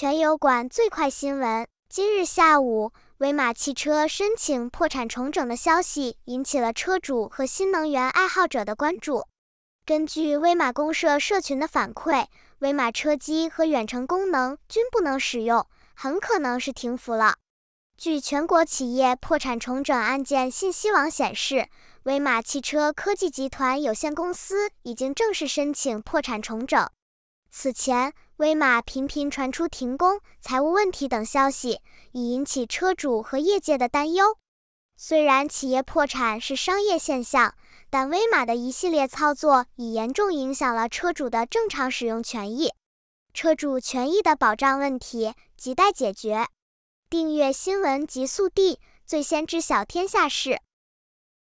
全油管最快新闻：今日下午，威马汽车申请破产重整的消息引起了车主和新能源爱好者的关注。根据威马公社社群的反馈，威马车机和远程功能均不能使用，很可能是停服了。据全国企业破产重整案件信息网显示，威马汽车科技集团有限公司已经正式申请破产重整。此前，威马频频传出停工、财务问题等消息，已引起车主和业界的担忧。虽然企业破产是商业现象，但威马的一系列操作已严重影响了车主的正常使用权益，车主权益的保障问题亟待解决。订阅新闻极速递，最先知晓天下事。